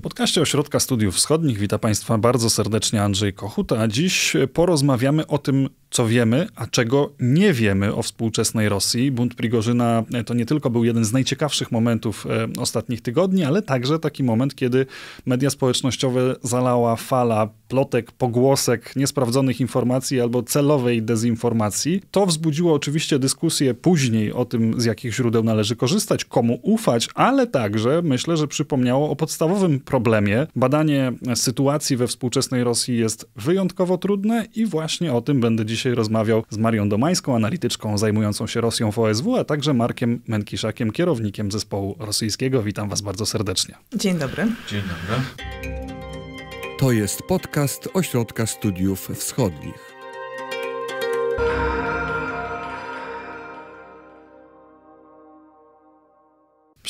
W podcaście Ośrodka Studiów Wschodnich witam Państwa bardzo serdecznie Andrzej Kochuta, a dziś porozmawiamy o tym, co wiemy, a czego nie wiemy o współczesnej Rosji. Bunt Prigorzyna e, to nie tylko był jeden z najciekawszych momentów e, ostatnich tygodni, ale także taki moment, kiedy media społecznościowe zalała fala plotek, pogłosek, niesprawdzonych informacji albo celowej dezinformacji. To wzbudziło oczywiście dyskusję później o tym, z jakich źródeł należy korzystać, komu ufać, ale także myślę, że przypomniało o podstawowym problemie. Badanie sytuacji we współczesnej Rosji jest wyjątkowo trudne i właśnie o tym będę dziś dzisiaj rozmawiał z Marią Domańską, analityczką zajmującą się Rosją w OSW, a także Markiem Menkiszakiem, kierownikiem zespołu rosyjskiego. Witam Was bardzo serdecznie. Dzień dobry. Dzień dobry. To jest podcast Ośrodka Studiów Wschodnich.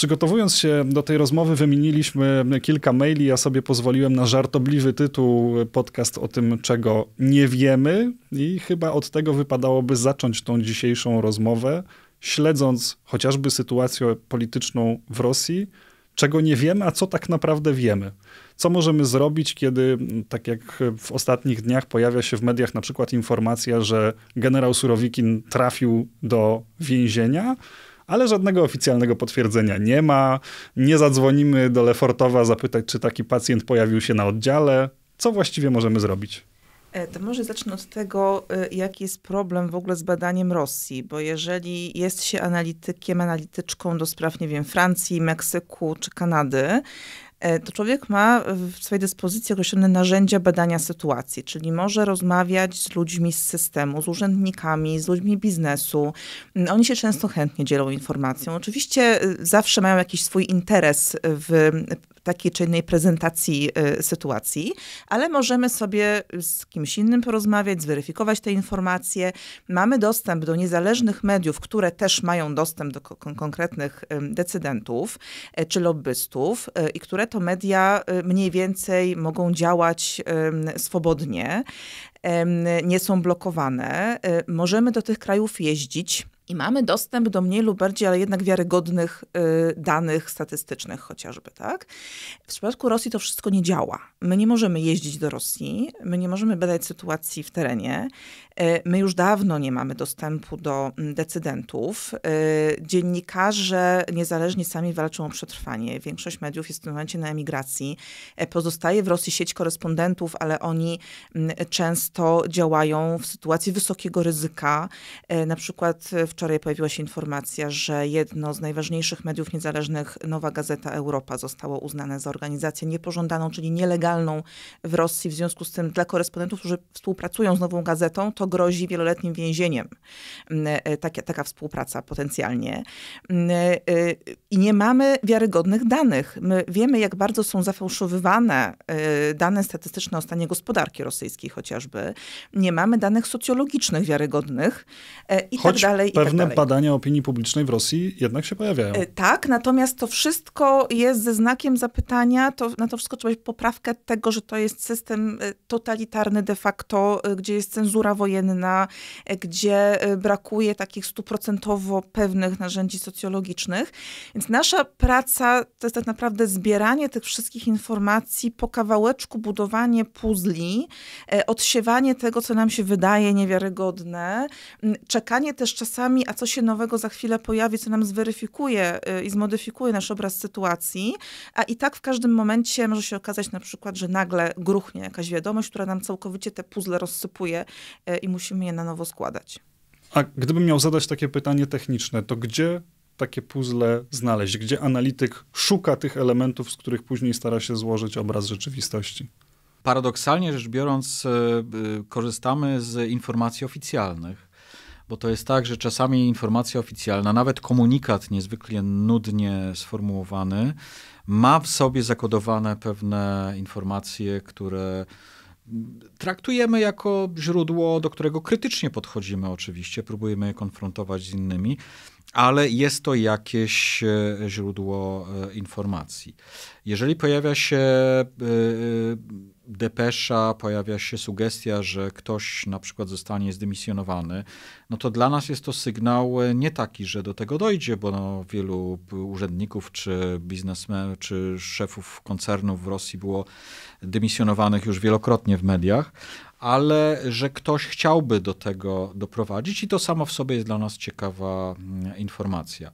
Przygotowując się do tej rozmowy, wymieniliśmy kilka maili. Ja sobie pozwoliłem na żartobliwy tytuł podcast o tym, czego nie wiemy, i chyba od tego wypadałoby zacząć tą dzisiejszą rozmowę, śledząc chociażby sytuację polityczną w Rosji, czego nie wiemy, a co tak naprawdę wiemy. Co możemy zrobić, kiedy, tak jak w ostatnich dniach, pojawia się w mediach na przykład informacja, że generał Surowikin trafił do więzienia? ale żadnego oficjalnego potwierdzenia nie ma. Nie zadzwonimy do Lefortowa zapytać, czy taki pacjent pojawił się na oddziale. Co właściwie możemy zrobić? E, to może zacznę od tego, e, jaki jest problem w ogóle z badaniem Rosji, bo jeżeli jest się analitykiem, analityczką do spraw, nie wiem, Francji, Meksyku czy Kanady, E, to człowiek ma w swojej dyspozycji określone narzędzia badania sytuacji, czyli może rozmawiać z ludźmi z systemu, z urzędnikami, z ludźmi biznesu. Mm, oni się często chętnie dzielą informacją. Oczywiście y, zawsze mają jakiś swój interes w takiej czy innej prezentacji y, sytuacji, ale możemy sobie z kimś innym porozmawiać, zweryfikować te informacje. Mamy dostęp do niezależnych mediów, które też mają dostęp do konkretnych decydentów e, czy lobbystów e, i które to media y, mniej więcej mogą działać swobodnie, nie są blokowane. E, możemy do tych krajów jeździć i mamy dostęp do mniej lub bardziej, ale jednak wiarygodnych y, danych statystycznych chociażby, tak? W przypadku Rosji to wszystko nie działa. My nie możemy jeździć do Rosji, my nie możemy badać sytuacji w terenie, E, my już dawno nie mamy dostępu do mm, decydentów. E, dziennikarze niezależnie sami walczą o przetrwanie. Większość mediów jest w tym momencie na emigracji. E, pozostaje w Rosji sieć korespondentów, ale oni mm, często działają w sytuacji wysokiego ryzyka. Na przykład wczoraj pojawiła się informacja, że jedno z najważniejszych mediów niezależnych, Nowa Gazeta Europa, zostało uznane za organizację niepożądaną, czyli nielegalną w Rosji. W związku z tym dla korespondentów, którzy współpracują z Nową Gazetą, to grozi wieloletnim więzieniem mm, e, e, taka, taka współpraca potencjalnie. Mm, e, I nie mamy wiarygodnych danych. My wiemy, jak bardzo są zafałszowywane dane statystyczne o stanie gospodarki rosyjskiej chociażby. Nie mamy danych socjologicznych wiarygodnych i tak Choć tak dalej. Pewne tak dalej. badania opinii publicznej w Rosji jednak się pojawiają. Tak, natomiast to wszystko jest ze znakiem zapytania. To, na to wszystko trzeba poprawkę tego, że to jest system totalitarny de facto, gdzie jest cenzura wojenna powojenna, e, gdzie e, brakuje takich stuprocentowo pewnych narzędzi socjologicznych. Więc nasza praca to jest tak naprawdę zbieranie tych wszystkich informacji po kawałeczku, budowanie puzli, e, odsiewanie tego, co nam się wydaje niewiarygodne, czekanie też czasami, a co się nowego za chwilę pojawi, co nam zweryfikuje i zmodyfikuje nasz obraz sytuacji, a i tak w każdym momencie może się okazać na przykład, że nagle gruchnie jakaś wiadomość, która nam całkowicie te puzzle rozsypuje i musimy je na nowo składać. A gdybym miał zadać takie pytanie techniczne, to gdzie takie puzzle znaleźć? Gdzie analityk szuka tych elementów, z których później stara się złożyć obraz rzeczywistości? Paradoksalnie rzecz biorąc, e, e, korzystamy z informacji oficjalnych, bo to jest tak, że czasami informacja oficjalna, nawet komunikat niezwykle nudnie sformułowany, ma w sobie zakodowane pewne informacje, które traktujemy jako źródło, do którego krytycznie podchodzimy oczywiście, próbujemy je konfrontować z innymi, ale jest to jakieś e, źródło e, informacji. Jeżeli pojawia się e, depesza pojawia się sugestia, że ktoś na przykład zostanie zdymisjonowany, no to dla nas jest to sygnał e, nie taki, że do tego dojdzie, bo no, wielu urzędników czy biznesmenów, czy szefów koncernów w Rosji było dymisjonowanych już wielokrotnie w mediach, ale że ktoś chciałby do tego doprowadzić i to samo w sobie jest dla nas ciekawa mm, informacja.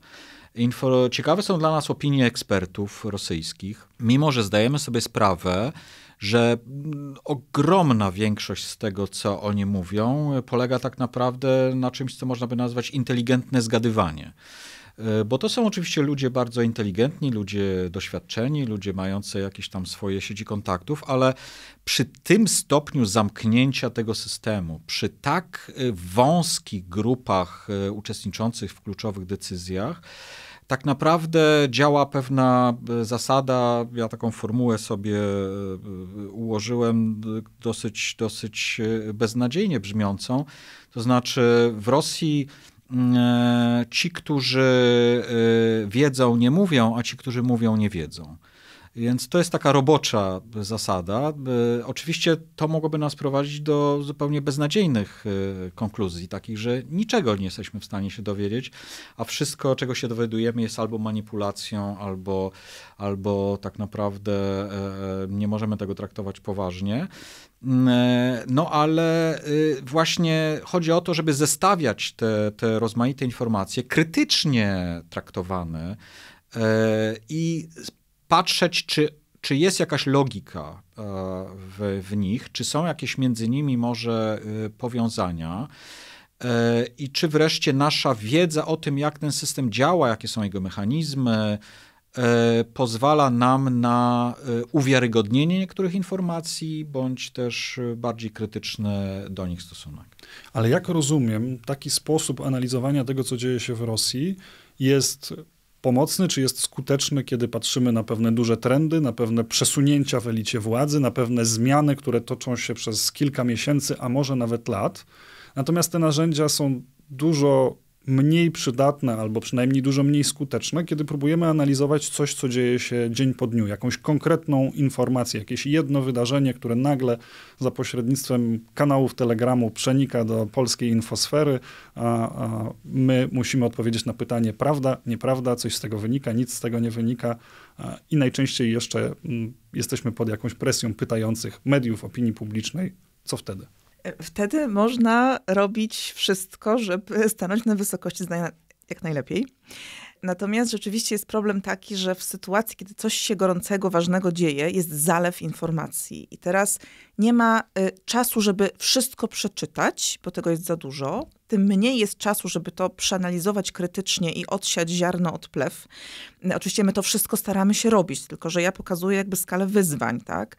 Info, ciekawe są dla nas opinie ekspertów rosyjskich, mimo że zdajemy sobie sprawę, że mm, ogromna większość z tego, co oni mówią, polega tak naprawdę na czymś, co można by nazwać inteligentne zgadywanie. E, bo to są oczywiście ludzie bardzo inteligentni, ludzie doświadczeni, ludzie mający jakieś tam swoje sieci kontaktów, ale przy tym stopniu zamknięcia tego systemu, przy tak e, wąskich grupach e, uczestniczących w kluczowych decyzjach, tak naprawdę działa pewna e, zasada, ja taką formułę sobie e, ułożyłem e, dosyć, dosyć beznadziejnie brzmiącą, to znaczy w Rosji mm, ci, którzy wiedzą, nie mówią, a ci, którzy mówią, nie wiedzą. Więc to jest taka robocza e, zasada. E, oczywiście to mogłoby nas prowadzić do zupełnie beznadziejnych e, konkluzji, takich, że niczego nie jesteśmy w stanie się dowiedzieć, a wszystko, czego się dowiadujemy, jest albo manipulacją, albo, albo tak naprawdę nie możemy tego traktować poważnie. Mm, no ale właśnie chodzi o to, żeby zestawiać te, te rozmaite informacje, krytycznie traktowane i patrzeć, czy, czy jest jakaś logika e, w, w nich, czy są jakieś między nimi może e, powiązania. E, I czy wreszcie nasza wiedza o tym, jak ten system działa, jakie są jego mechanizmy, pozwala nam na uwiarygodnienie niektórych informacji, bądź też bardziej krytyczny do nich stosunek. Ale jak rozumiem, taki sposób analizowania tego, co dzieje się w Rosji, jest pomocny, czy jest skuteczny, kiedy patrzymy na pewne duże trendy, na pewne przesunięcia w elicie władzy, na pewne zmiany, które toczą się przez kilka miesięcy, a może nawet lat. Natomiast te narzędzia są dużo mniej przydatne albo przynajmniej dużo mniej skuteczne, kiedy próbujemy analizować coś, co dzieje się dzień po dniu, jakąś konkretną informację, jakieś jedno wydarzenie, które nagle za pośrednictwem kanałów Telegramu przenika do polskiej infosfery, a, a my musimy odpowiedzieć na pytanie prawda, nieprawda, coś z tego wynika, nic z tego nie wynika a, i najczęściej jeszcze m, mm, jesteśmy pod jakąś presją pytających mediów, opinii publicznej. Co wtedy? wtedy można robić wszystko, żeby stanąć na wysokości jak najlepiej. Natomiast rzeczywiście jest problem taki, że w sytuacji, kiedy coś się gorącego, ważnego dzieje, jest zalew informacji i teraz nie ma y, czasu, żeby wszystko przeczytać, bo tego jest za dużo tym mniej jest czasu, żeby to przeanalizować krytycznie i odsiać ziarno od plew. E, oczywiście my to wszystko staramy się robić, tylko że ja pokazuję jakby skalę wyzwań, tak?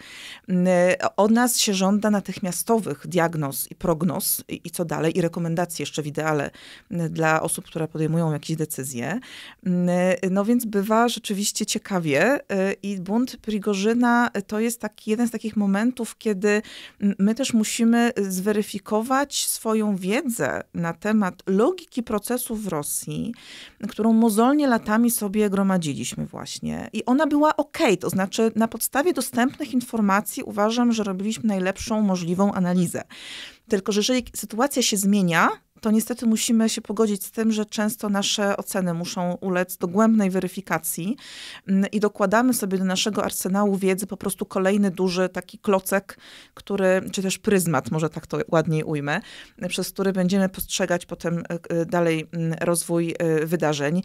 Mm, e, od nas się żąda natychmiastowych diagnoz i prognoz i, i co dalej, i rekomendacji jeszcze w ideale mm, dla osób, które podejmują jakieś decyzje. Mm, e, no więc bywa rzeczywiście ciekawie i błąd Prigorzyna to jest taki, jeden z takich momentów, kiedy my też musimy zweryfikować swoją wiedzę na temat logiki procesów w Rosji, którą mozolnie latami sobie gromadziliśmy właśnie. I ona była ok, to znaczy na podstawie dostępnych informacji uważam, że robiliśmy najlepszą możliwą analizę. Tylko, że jeżeli sytuacja się zmienia, to niestety musimy się pogodzić z tym, że często nasze oceny muszą ulec dogłębnej weryfikacji mm, i dokładamy sobie do naszego arsenału wiedzy po prostu kolejny duży taki klocek, który, czy też pryzmat, może tak to ładniej ujmę, przez który będziemy postrzegać potem e, e, dalej mm, rozwój e, wydarzeń.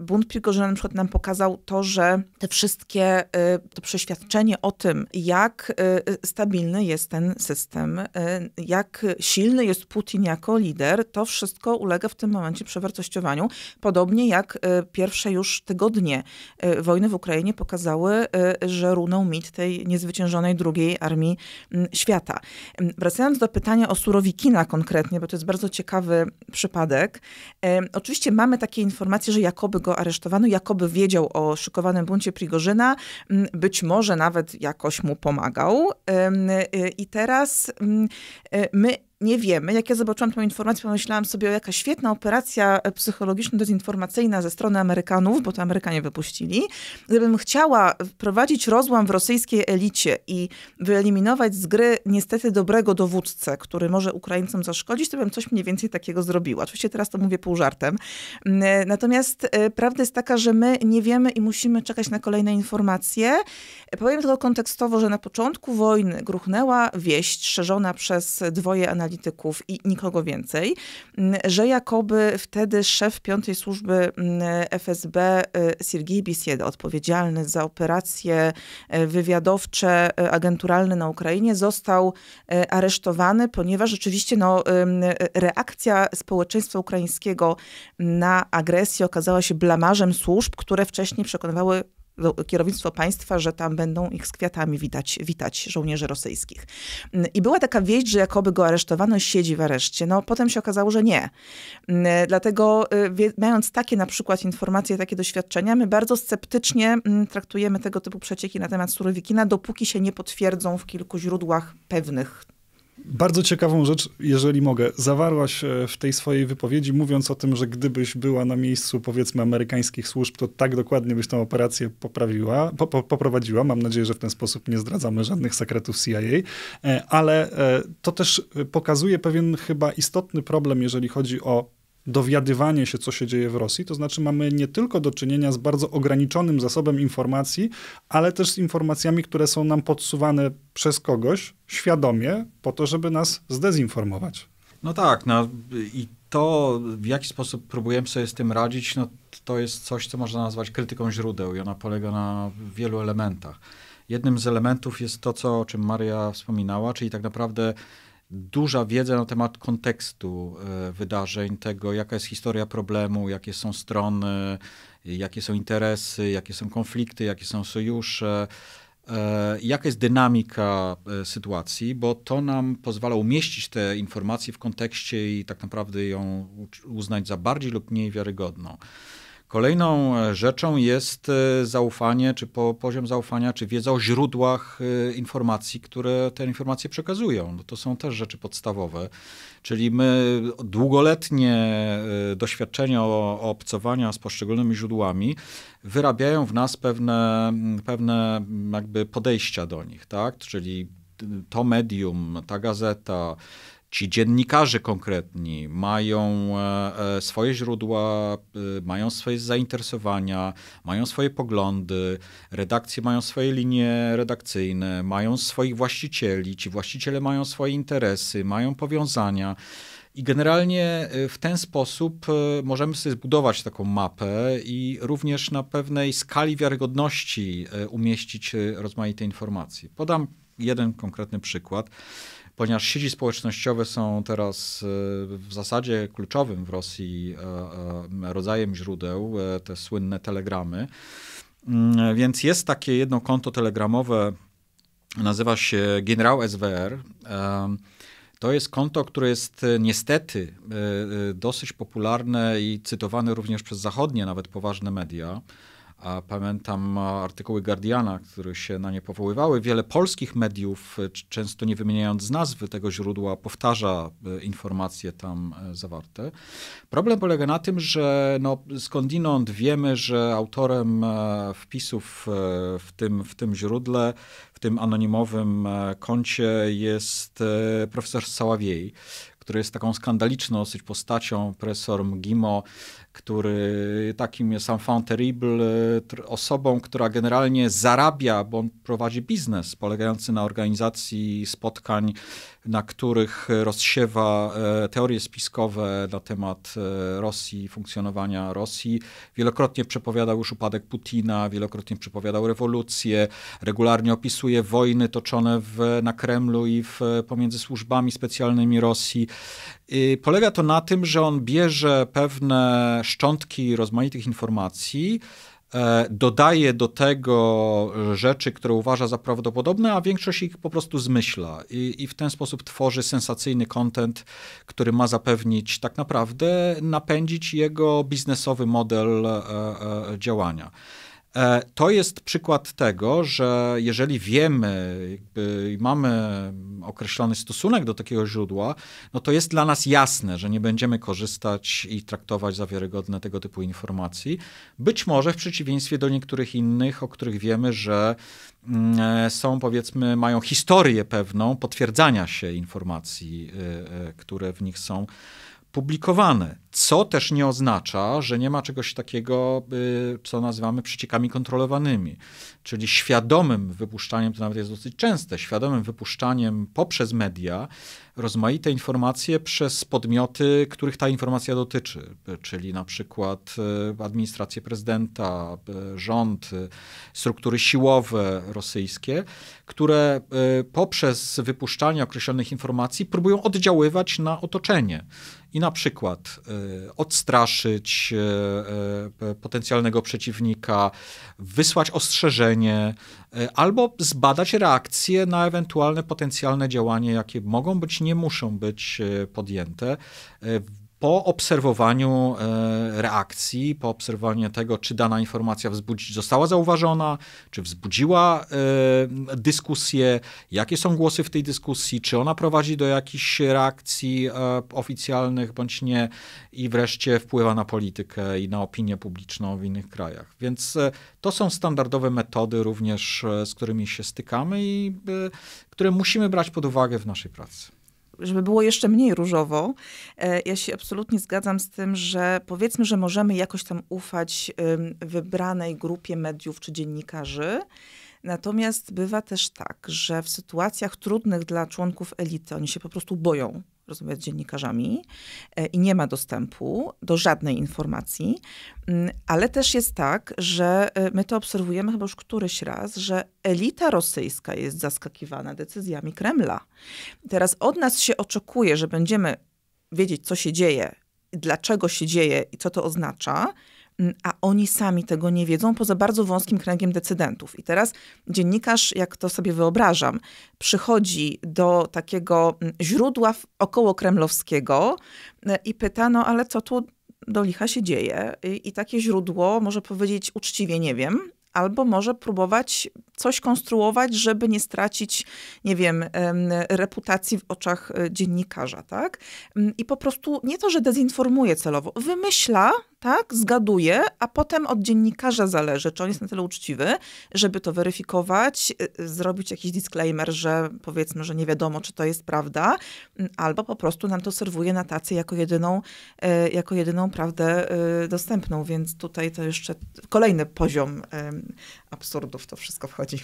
Bunt Pilgorzena na przykład nam pokazał to, że te wszystkie, to przeświadczenie o tym, jak stabilny jest ten system, jak silny jest Putin jako lider, to wszystko ulega w tym momencie przewartościowaniu. Podobnie jak e, pierwsze już tygodnie e, wojny w Ukrainie pokazały, e, że runął mit tej niezwyciężonej drugiej armii świata. Wracając do pytania o Surowikina konkretnie, bo to jest bardzo ciekawy przypadek. Oczywiście mamy takie informacje, że jakoby go aresztowano, jakoby wiedział o szykowanym buncie Prigorzyna, być może nawet jakoś mu pomagał. I teraz my nie wiemy. Jak ja zobaczyłam tą informację, pomyślałam sobie, o jaka świetna operacja psychologiczno-dezinformacyjna ze strony Amerykanów, bo to Amerykanie wypuścili. Gdybym chciała prowadzić rozłam w rosyjskiej elicie i wyeliminować z gry niestety dobrego dowódcę, który może Ukraińcom zaszkodzić, to bym coś mniej więcej takiego zrobiła. Oczywiście teraz to mówię pół żartem. Mm, e, natomiast e, prawda jest taka, że my nie wiemy i musimy czekać na kolejne informacje. Powiem tylko kontekstowo, że na początku wojny gruchnęła wieść szerzona przez dwoje analityków, analityków i nikogo więcej, mm, że jakoby wtedy szef piątej służby mm, FSB y, Siergiej Bisieda, odpowiedzialny za operacje y, wywiadowcze, y, agenturalne na Ukrainie, został aresztowany, ponieważ rzeczywiście no, reakcja społeczeństwa ukraińskiego na agresję okazała się blamarzem służb, które wcześniej przekonywały kierownictwo państwa, że tam będą ich z kwiatami witać, witać żołnierzy rosyjskich. Mm, I była taka wieść, że jakoby go aresztowano, siedzi w areszcie. No potem się okazało, że nie. Mm, dlatego y, mając takie na przykład informacje, takie doświadczenia, my bardzo sceptycznie mm, traktujemy tego typu przecieki na temat Surowikina, dopóki się nie potwierdzą w kilku źródłach pewnych bardzo ciekawą rzecz, jeżeli mogę, zawarłaś e, w tej swojej wypowiedzi, mówiąc o tym, że gdybyś była na miejscu, powiedzmy, amerykańskich służb, to tak dokładnie byś tę operację poprawiła, po, po, poprowadziła. Mam nadzieję, że w ten sposób nie zdradzamy żadnych sekretów CIA, e, ale e, to też pokazuje pewien chyba istotny problem, jeżeli chodzi o dowiadywanie się, co się dzieje w Rosji. To znaczy, mamy nie tylko do czynienia z bardzo ograniczonym zasobem informacji, ale też z informacjami, które są nam podsuwane przez kogoś świadomie, po to, żeby nas zdezinformować. No tak, no i to, w jaki sposób próbujemy sobie z tym radzić, no to jest coś, co można nazwać krytyką źródeł i ona polega na wielu elementach. Jednym z elementów jest to, co, o czym Maria wspominała, czyli tak naprawdę duża wiedza na temat kontekstu e, wydarzeń, tego jaka jest historia problemu, jakie są strony, jakie są interesy, jakie są konflikty, jakie są sojusze. E, jaka jest dynamika e, sytuacji, bo to nam pozwala umieścić te informacje w kontekście i tak naprawdę ją uznać za bardziej lub mniej wiarygodną. Kolejną e, rzeczą jest e, zaufanie, czy poziom zaufania, czy wiedza o źródłach e, informacji, które te informacje przekazują. No to są też rzeczy podstawowe. Czyli my długoletnie doświadczenia obcowania z poszczególnymi źródłami wyrabiają w nas pewne, pewne jakby podejścia do nich, tak? Czyli y, to medium, ta gazeta, ci dziennikarze konkretni mają e, e, swoje źródła, e, mają swoje zainteresowania, mają swoje poglądy, redakcje mają swoje linie redakcyjne, mają swoich właścicieli, ci właściciele mają swoje interesy, mają powiązania. I generalnie w ten sposób możemy sobie zbudować taką mapę i również na pewnej skali wiarygodności umieścić rozmaite informacje. Podam jeden konkretny przykład ponieważ sieci społecznościowe są teraz e, w zasadzie kluczowym w Rosji e, e, rodzajem źródeł, te słynne telegramy. Mm, więc jest takie jedno konto telegramowe, nazywa się Generał SWR. To jest konto, które jest niestety dosyć popularne i cytowane również przez zachodnie, nawet poważne media. A pamiętam e, artykuły Guardiana, które się na nie powoływały. Wiele polskich mediów, e, często nie wymieniając nazwy tego źródła, powtarza e, informacje tam zawarte. Problem polega na tym, że no, skądinąd wiemy, że autorem wpisów w tym, w tym źródle, w tym anonimowym koncie jest profesor Saławiej, który jest taką skandaliczną dosyć postacią, profesor Mgimo, który takim jest enfant terrible, e, osobą, która generalnie zarabia, bo on prowadzi biznes polegający na organizacji spotkań na których rozsiewa e, teorie spiskowe na temat e, Rosji, funkcjonowania Rosji. Wielokrotnie przepowiadał już upadek Putina, wielokrotnie przepowiadał rewolucję, regularnie opisuje wojny toczone w, na Kremlu i w, pomiędzy służbami specjalnymi Rosji. I polega to na tym, że on bierze pewne szczątki rozmaitych informacji, E, dodaje do tego rzeczy, które uważa za prawdopodobne, a większość ich po prostu zmyśla i, i w ten sposób tworzy sensacyjny kontent, który ma zapewnić tak naprawdę, napędzić jego biznesowy model e, e, działania. E, to jest przykład tego, że jeżeli wiemy i mamy określony stosunek do takiego źródła, no to jest dla nas jasne, że nie będziemy korzystać i traktować za wiarygodne tego typu informacji. Być może w przeciwieństwie do niektórych innych, o których wiemy, że mm, e, są powiedzmy, mają historię pewną potwierdzania się informacji, e, które w nich są publikowane, co też nie oznacza, że nie ma czegoś takiego, y, co nazywamy przeciekami kontrolowanymi, czyli świadomym wypuszczaniem, to nawet jest dosyć częste, świadomym wypuszczaniem poprzez media rozmaite informacje przez podmioty, których ta informacja dotyczy, y, czyli na przykład y, administrację prezydenta, rząd, struktury siłowe rosyjskie, które poprzez wypuszczanie określonych informacji próbują oddziaływać na otoczenie i na przykład e, odstraszyć e, e, potencjalnego przeciwnika, wysłać ostrzeżenie albo zbadać reakcję na ewentualne potencjalne działania, jakie mogą być, nie muszą być podjęte po obserwowaniu e, reakcji, po obserwowaniu tego, czy dana informacja wzbudzi, została zauważona, czy wzbudziła e, dyskusję, jakie są głosy w tej dyskusji, czy ona prowadzi do jakichś reakcji e, oficjalnych bądź nie i wreszcie wpływa na politykę i na opinię publiczną w innych krajach. Więc to są standardowe metody również, z którymi się stykamy i które musimy brać pod uwagę w naszej pracy żeby było jeszcze mniej różowo, e, ja się absolutnie zgadzam z tym, że powiedzmy, że możemy jakoś tam ufać wybranej grupie mediów czy dziennikarzy. Natomiast bywa też tak, że w sytuacjach trudnych dla członków elity oni się po prostu boją rozmawiać z dziennikarzami e, i nie ma dostępu do żadnej informacji, mm, ale też jest tak, że e, my to obserwujemy chyba już któryś raz, że elita rosyjska jest zaskakiwana decyzjami Kremla. Teraz od nas się oczekuje, że będziemy wiedzieć, co się dzieje, dlaczego się dzieje i co to oznacza, Mm, a oni sami tego nie wiedzą, poza bardzo wąskim kręgiem decydentów. I teraz dziennikarz, jak to sobie wyobrażam, przychodzi do takiego mm, źródła około kremlowskiego e, i pyta, no ale co tu do licha się dzieje? I, i takie źródło może powiedzieć uczciwie, nie wiem, albo może próbować coś konstruować, żeby nie stracić, nie wiem, reputacji w oczach e, dziennikarza, tak? Mm, I po prostu nie to, że dezinformuje celowo, wymyśla tak, zgaduje, a potem od dziennikarza zależy, czy on jest na tyle uczciwy, żeby to weryfikować, y, y, zrobić jakiś disclaimer, że powiedzmy, że nie wiadomo, czy to jest prawda, mm, albo po prostu nam to serwuje na tacy jako jedyną, y, jako jedyną prawdę dostępną, więc tutaj to jeszcze kolejny poziom absurdów to wszystko wchodzi.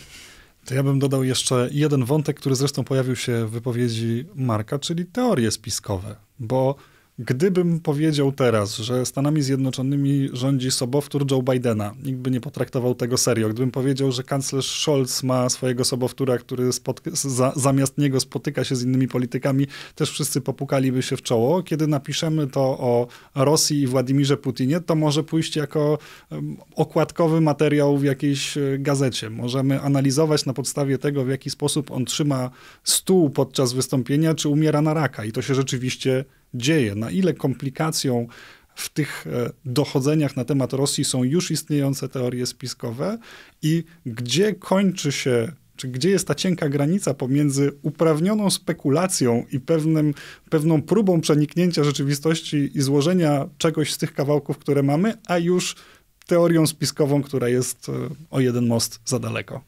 To ja bym dodał jeszcze jeden wątek, który zresztą pojawił się w wypowiedzi Marka, czyli teorie spiskowe, bo Gdybym powiedział teraz, że Stanami Zjednoczonymi rządzi sobowtór Joe Bidena, nikt by nie potraktował tego serio. Gdybym powiedział, że kanclerz Scholz ma swojego sobowtóra, który za zamiast niego spotyka się z innymi politykami, też wszyscy popukaliby się w czoło. Kiedy napiszemy to o Rosji i Władimirze Putinie, to może pójść jako okładkowy materiał w jakiejś e, gazecie. Możemy analizować na podstawie tego, w jaki sposób on trzyma stół podczas wystąpienia, czy umiera na raka. I to się rzeczywiście dzieje, na ile komplikacją w tych e, dochodzeniach na temat Rosji są już istniejące teorie spiskowe i gdzie kończy się czy gdzie jest ta cienka granica pomiędzy uprawnioną spekulacją i pewnym, pewną próbą przeniknięcia rzeczywistości i złożenia czegoś z tych kawałków, które mamy, a już teorią spiskową, która jest e, o jeden most za daleko?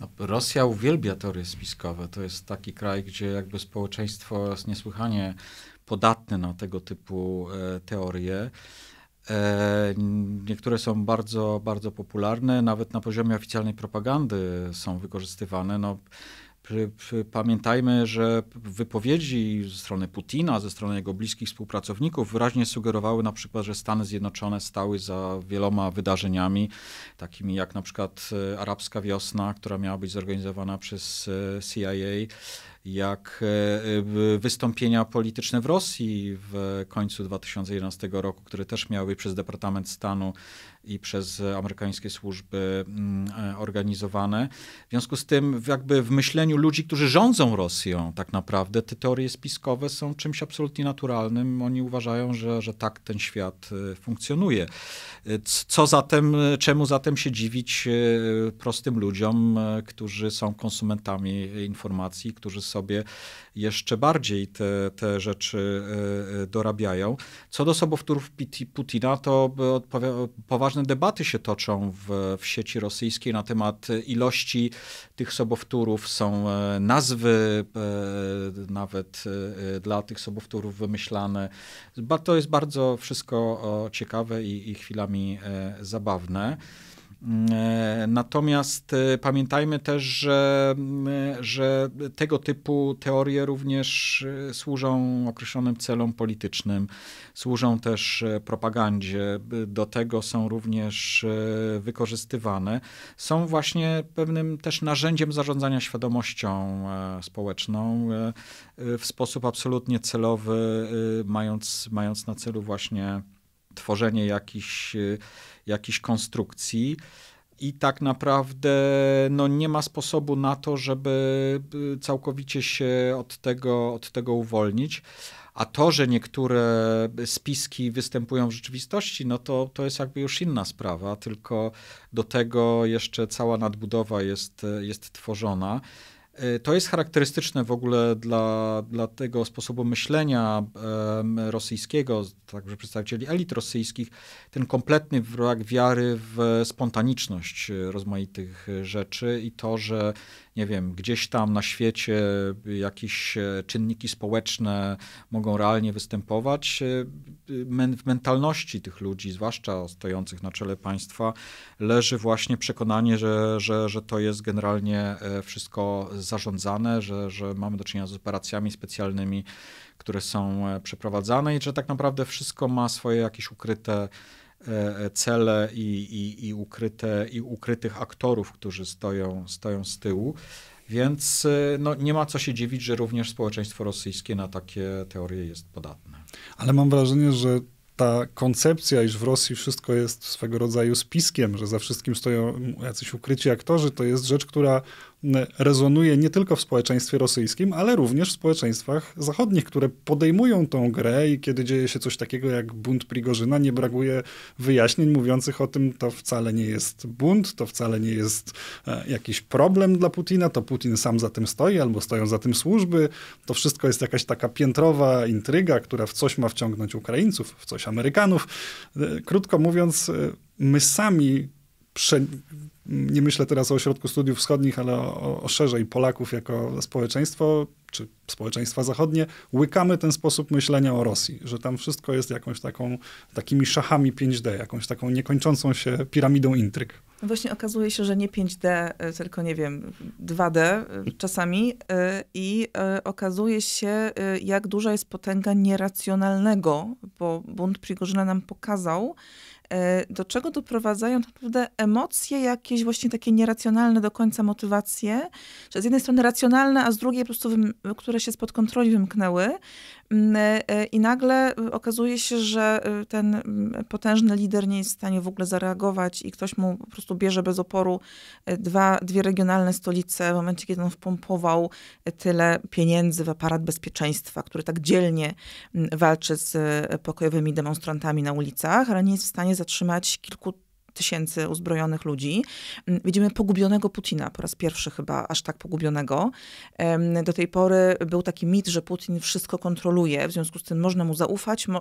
No, Rosja uwielbia teorie spiskowe. To jest taki kraj, gdzie jakby społeczeństwo jest niesłychanie podatne na tego typu e, teorie. E, niektóre są bardzo, bardzo popularne, nawet na poziomie oficjalnej propagandy są wykorzystywane. No, Pamiętajmy, że wypowiedzi ze strony Putina, ze strony jego bliskich współpracowników wyraźnie sugerowały na przykład, że Stany Zjednoczone stały za wieloma wydarzeniami, takimi jak na przykład e, arabska wiosna, która miała być zorganizowana przez CIA jak e, wystąpienia polityczne w Rosji w końcu 2011 roku, które też miały być przez Departament Stanu i przez amerykańskie służby mm, e, organizowane. W związku z tym, jakby w myśleniu ludzi, którzy rządzą Rosją, tak naprawdę te teorie spiskowe są czymś absolutnie naturalnym. Oni uważają, że, że tak ten świat e, funkcjonuje. E, co zatem, czemu zatem się dziwić prostym ludziom, którzy są konsumentami informacji, którzy sobie jeszcze bardziej te, te rzeczy dorabiają? Co do sobowtórów Putina, to poważnie poważne debaty się toczą w, w sieci rosyjskiej na temat ilości tych sobowtórów. Są e, nazwy e, nawet e, dla tych sobowtórów wymyślane. To jest bardzo wszystko ciekawe i, i chwilami zabawne. E, natomiast e, pamiętajmy też, że, e, że tego typu teorie również służą określonym celom politycznym, służą też propagandzie, do tego są również wykorzystywane. Są właśnie pewnym też narzędziem zarządzania świadomością społeczną w sposób absolutnie celowy, mając, mając na celu właśnie tworzenie jakichś jakichś konstrukcji. I tak naprawdę no, nie ma sposobu na to, żeby y, całkowicie się od tego, od tego uwolnić. A to, że niektóre spiski występują w rzeczywistości, no to, to jest jakby już inna sprawa, tylko do tego jeszcze cała nadbudowa jest, jest tworzona. E, to jest charakterystyczne w ogóle dla, dla tego sposobu myślenia rosyjskiego, także przedstawicieli elit rosyjskich, ten kompletny brak wiary w spontaniczność e, rozmaitych rzeczy i to, że nie wiem, gdzieś tam na świecie jakieś e, czynniki społeczne mogą realnie występować, e, w mentalności tych ludzi, zwłaszcza stojących na czele państwa, leży właśnie przekonanie, że, że, że to jest generalnie e, wszystko zarządzane, że, że mamy do czynienia z operacjami specjalnymi, które są przeprowadzane i że tak naprawdę wszystko ma swoje jakieś ukryte E, e, cele i, i, i, ukryte, i ukrytych aktorów, którzy stoją, stoją z tyłu. Więc e, no, nie ma co się dziwić, że również społeczeństwo rosyjskie na takie teorie jest podatne. Ale mam wrażenie, że ta koncepcja, iż w Rosji wszystko jest swego rodzaju spiskiem, że za wszystkim stoją jacyś ukryci aktorzy, to jest rzecz, która rezonuje nie tylko w społeczeństwie rosyjskim, ale również w społeczeństwach zachodnich, które podejmują tą grę i kiedy dzieje się coś takiego jak bunt Prigorzyna, nie brakuje wyjaśnień mówiących o tym, to wcale nie jest bunt, to wcale nie jest e, jakiś problem dla Putina, to Putin sam za tym stoi albo stoją za tym służby. To wszystko jest jakaś taka piętrowa intryga, która w coś ma wciągnąć Ukraińców, w coś Amerykanów. E, krótko mówiąc, e, my sami prze nie myślę teraz o Ośrodku Studiów Wschodnich, ale o, o szerzej Polaków jako społeczeństwo, czy społeczeństwa zachodnie, łykamy ten sposób myślenia o Rosji, że tam wszystko jest jakąś taką, takimi szachami 5D, jakąś taką niekończącą się piramidą intryg. Właśnie okazuje się, że nie 5D, e, tylko nie wiem, 2D e, czasami e, i okazuje się, jak duża jest potęga nieracjonalnego, bo bunt Prigorzyna nam pokazał, E, do czego doprowadzają tak naprawdę emocje, jakieś właśnie takie nieracjonalne do końca motywacje, że z jednej strony racjonalne, a z drugiej po prostu, które się spod kontroli wymknęły. Mm, e, e, I nagle y, okazuje się, że y, ten mm, potężny lider nie jest w stanie w ogóle zareagować i ktoś mu po prostu bierze bez oporu dwa, dwie regionalne stolice w momencie, kiedy on wpompował tyle pieniędzy w aparat bezpieczeństwa, który tak dzielnie mm, walczy z pokojowymi demonstrantami na ulicach, ale nie jest w stanie zatrzymać kilku tysięcy uzbrojonych ludzi. Mm, widzimy pogubionego Putina, po raz pierwszy chyba aż tak pogubionego. Do tej pory był taki mit, że Putin wszystko kontroluje, w związku z tym można mu zaufać, e,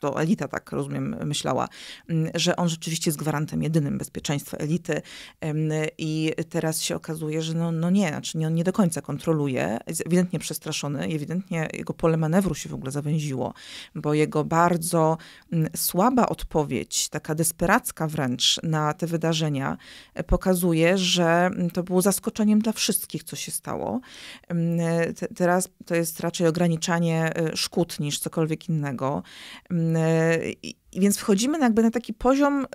to elita, tak rozumiem, myślała, mm, że on rzeczywiście jest gwarantem jedynym bezpieczeństwa elity i teraz się okazuje, że no, no nie, znaczy on nie do końca kontroluje, jest ewidentnie przestraszony, ewidentnie jego pole manewru się w ogóle zawęziło, bo jego bardzo mm, słaba odpowiedź, taka desperacka wręcz na te wydarzenia e, pokazuje, że mm, to było zaskoczeniem dla wszystkich, co się stało. Teraz to jest raczej ograniczanie e, szkód niż cokolwiek innego E, więc wchodzimy jakby na taki poziom,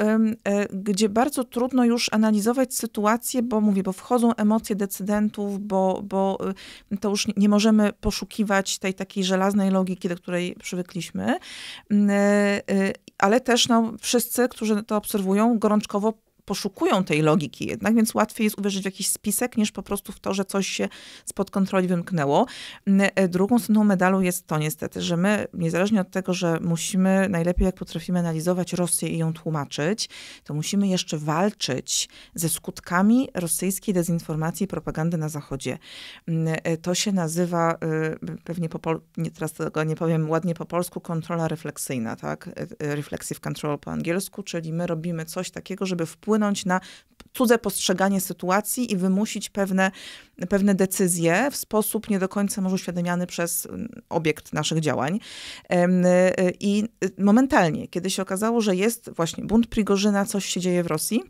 e, gdzie bardzo trudno już analizować sytuację, bo mówię, bo wchodzą emocje decydentów, bo, bo e, to już nie możemy poszukiwać tej takiej żelaznej logiki, do której przywykliśmy. Mm, ale też no, wszyscy, którzy to obserwują, gorączkowo poszukują tej logiki jednak, więc łatwiej jest uwierzyć w jakiś spisek, niż po prostu w to, że coś się spod kontroli wymknęło. E, drugą stroną medalu jest to niestety, że my, niezależnie od tego, że musimy najlepiej, jak potrafimy analizować Rosję i ją tłumaczyć, to musimy jeszcze walczyć ze skutkami rosyjskiej dezinformacji i propagandy na Zachodzie. E, to się nazywa, e, pewnie po pol- nie, teraz tego nie powiem ładnie po polsku, kontrola refleksyjna, tak? Reflexive control po angielsku, czyli my robimy coś takiego, żeby wpływać wpłynąć na cudze postrzeganie sytuacji i wymusić pewne, pewne decyzje w sposób nie do końca może uświadamiany przez mm, obiekt naszych działań. Y, y, I momentalnie, kiedy się okazało, że jest właśnie bunt Prigorzyna, coś się dzieje w Rosji,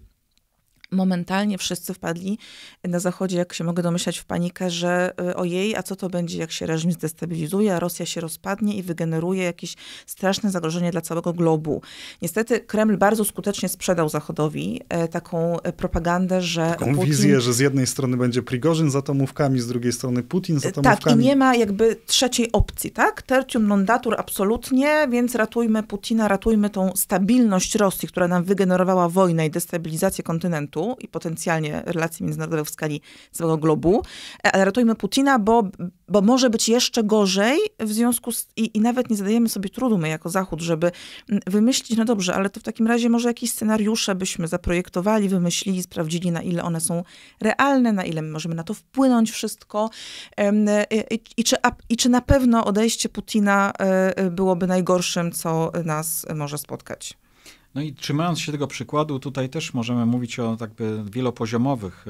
Momentalnie wszyscy wpadli na Zachodzie, jak się mogę domyślać, w panikę, że e, ojej, a co to będzie, jak się reżim zdestabilizuje, a Rosja się rozpadnie i wygeneruje jakieś straszne zagrożenie dla całego globu. Niestety Kreml bardzo skutecznie sprzedał Zachodowi e, taką e, propagandę, że. Taką Putin... wizję, że z jednej strony będzie Prigorzyn za atomówkami, z drugiej strony Putin za atomówkami. Tak, i nie ma jakby trzeciej opcji, tak? Tertium non datur absolutnie, więc ratujmy Putina, ratujmy tą stabilność Rosji, która nam wygenerowała wojnę i destabilizację kontynentu i potencjalnie relacji międzynarodowych w skali całego globu, e, ale ratujmy Putina, bo, bo może być jeszcze gorzej w związku z... I, i nawet nie zadajemy sobie trudu my jako Zachód, żeby mm, wymyślić, no dobrze, ale to w takim razie może jakieś scenariusze byśmy zaprojektowali, wymyślili, sprawdzili, na ile one są realne, na ile my możemy na to wpłynąć wszystko e, i, i czy, i czy na pewno odejście Putina e, byłoby najgorszym, co nas może spotkać. No i trzymając się tego przykładu, tutaj też możemy mówić o takby wielopoziomowych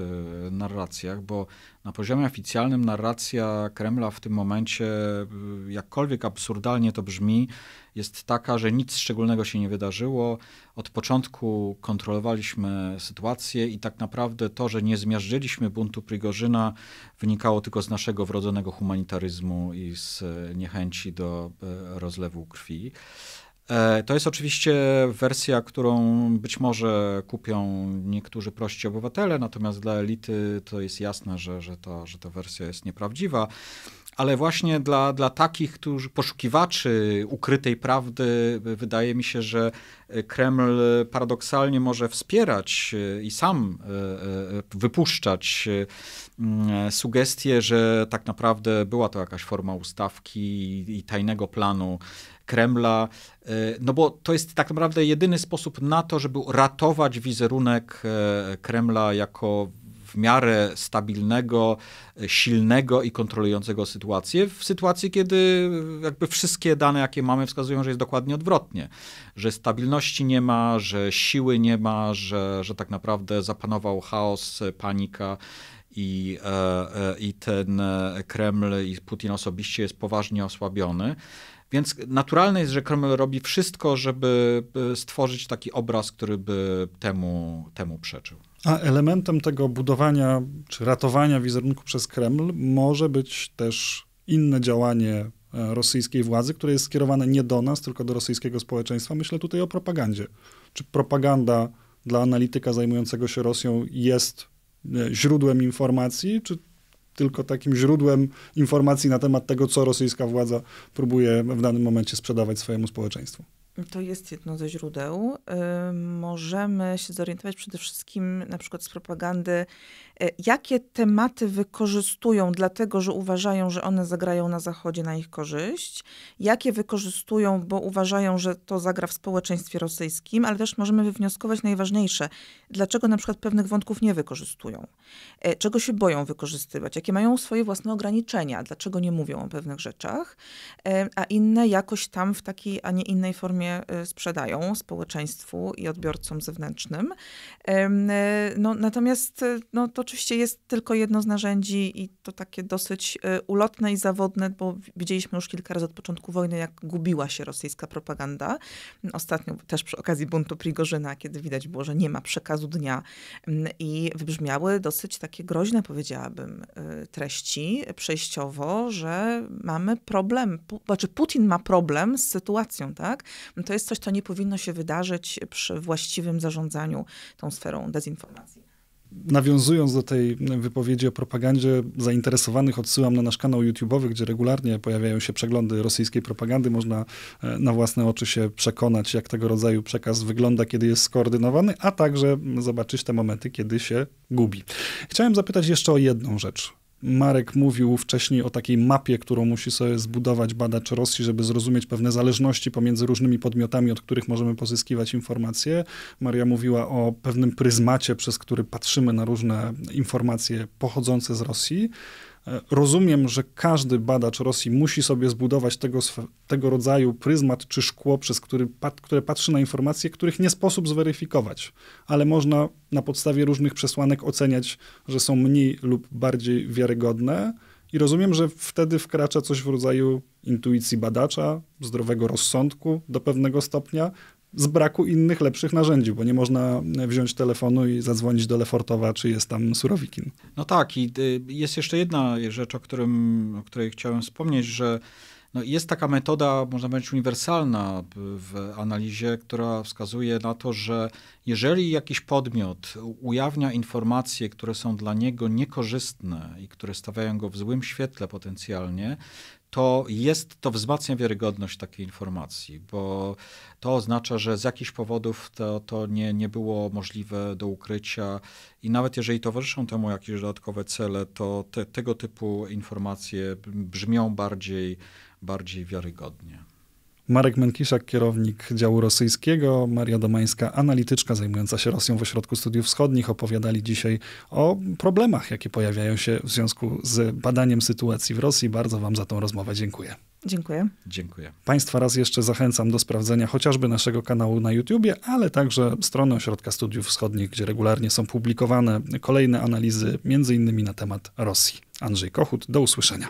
y, narracjach, bo na poziomie oficjalnym narracja Kremla w tym momencie, e, jakkolwiek absurdalnie to brzmi, jest taka, że nic szczególnego się nie wydarzyło. Od początku kontrolowaliśmy sytuację i tak naprawdę to, że nie zmiażdżyliśmy buntu Prigorzyna, wynikało tylko z naszego wrodzonego humanitaryzmu i z e, niechęci do rozlewu krwi. E, to jest oczywiście wersja, którą być może kupią niektórzy prości obywatele, natomiast dla elity to jest jasne, że, że, to, że ta wersja jest nieprawdziwa ale właśnie dla, dla takich którzy, poszukiwaczy ukrytej prawdy, wydaje mi się, że e, Kreml paradoksalnie może wspierać e, i sam e, wypuszczać sugestie, że tak naprawdę była to jakaś forma ustawki i tajnego planu. Kremla, no bo to jest tak naprawdę jedyny sposób na to, żeby ratować wizerunek Kremla jako w miarę stabilnego, silnego i kontrolującego sytuację, w sytuacji, kiedy jakby wszystkie dane, jakie mamy, wskazują, że jest dokładnie odwrotnie, że stabilności nie ma, że siły nie ma, że, że tak naprawdę zapanował chaos, panika i, e, e, i ten e, Kreml i Putin osobiście jest poważnie osłabiony. Więc naturalne jest, że Kreml robi wszystko, żeby stworzyć taki obraz, który by temu, temu przeczył. A elementem tego budowania czy ratowania wizerunku przez Kreml może być też inne działanie e, rosyjskiej władzy, które jest skierowane nie do nas, tylko do rosyjskiego społeczeństwa. Myślę tutaj o propagandzie. Czy propaganda dla analityka zajmującego się Rosją jest e, źródłem informacji, czy tylko takim źródłem informacji na temat tego, co rosyjska władza próbuje w danym momencie sprzedawać swojemu społeczeństwu? To jest jedno ze źródeł. Możemy się zorientować przede wszystkim na przykład z propagandy, e, jakie tematy wykorzystują, dlatego że uważają, że one zagrają na Zachodzie na ich korzyść, jakie wykorzystują, bo uważają, że to zagra w społeczeństwie rosyjskim, ale też możemy wywnioskować najważniejsze, dlaczego na przykład pewnych wątków nie wykorzystują, e, czego się boją wykorzystywać, jakie mają swoje własne ograniczenia, dlaczego nie mówią o pewnych rzeczach, e, a inne jakoś tam w takiej, a nie innej formie firmie y, sprzedają społeczeństwu i odbiorcom zewnętrznym. Y, no, natomiast y, no, to oczywiście jest tylko jedno z narzędzi i to takie dosyć ulotne i zawodne, bo widzieliśmy już kilka razy od początku wojny, jak gubiła się rosyjska propaganda. Ostatnio też przy okazji buntu Prigorzyna, kiedy widać było, że nie ma przekazu dnia mm, i wybrzmiały dosyć takie groźne, powiedziałabym, treści przejściowo, że mamy problem, znaczy Putin ma problem z sytuacją, tak? No to jest coś, co nie powinno się wydarzyć przy właściwym zarządzaniu tą sferą dezinformacji. Nawiązując do tej wypowiedzi o propagandzie, zainteresowanych odsyłam na nasz kanał YouTube'owy, gdzie regularnie pojawiają się przeglądy rosyjskiej propagandy. Można e, na własne oczy się przekonać, jak tego rodzaju przekaz wygląda, kiedy jest skoordynowany, a także zobaczyć te momenty, kiedy się gubi. Chciałem zapytać jeszcze o jedną rzecz. Marek mówił wcześniej o takiej mapie, którą musi sobie zbudować badacz Rosji, żeby zrozumieć pewne zależności pomiędzy różnymi podmiotami, od których możemy pozyskiwać informacje. Maria mówiła o pewnym pryzmacie, przez który patrzymy na różne informacje pochodzące z Rosji. Rozumiem, że każdy badacz Rosji musi sobie zbudować tego, tego rodzaju pryzmat czy szkło, przez który, które patrzy na informacje, których nie sposób zweryfikować, ale można na podstawie różnych przesłanek oceniać, że są mniej lub bardziej wiarygodne. I rozumiem, że wtedy wkracza coś w rodzaju intuicji badacza, zdrowego rozsądku do pewnego stopnia, z braku innych lepszych narzędzi, bo nie można e, wziąć telefonu i zadzwonić do Lefortowa, czy jest tam Surowikin. No tak, i y, jest jeszcze jedna rzecz, o, którym, o której chciałem wspomnieć, że no jest taka metoda, można powiedzieć, uniwersalna w analizie, która wskazuje na to, że jeżeli jakiś podmiot ujawnia informacje, które są dla niego niekorzystne i które stawiają go w złym świetle potencjalnie, to jest, to wzmacnia wiarygodność takiej informacji, bo to oznacza, że z jakichś powodów to, to nie, nie było możliwe do ukrycia i nawet jeżeli towarzyszą temu jakieś dodatkowe cele, to te, tego typu informacje brzmią bardziej, bardziej wiarygodnie. Marek Mękiszak, kierownik działu rosyjskiego, Maria Domańska, analityczka zajmująca się Rosją w Ośrodku Studiów Wschodnich, opowiadali dzisiaj o problemach, jakie pojawiają się w związku z badaniem sytuacji w Rosji. Bardzo Wam za tą rozmowę dziękuję. Dziękuję. Dziękuję. Państwa raz jeszcze zachęcam do sprawdzenia chociażby naszego kanału na YouTubie, ale także strony Ośrodka Studiów Wschodnich, gdzie regularnie są publikowane kolejne analizy, między innymi na temat Rosji. Andrzej Kochut, do usłyszenia.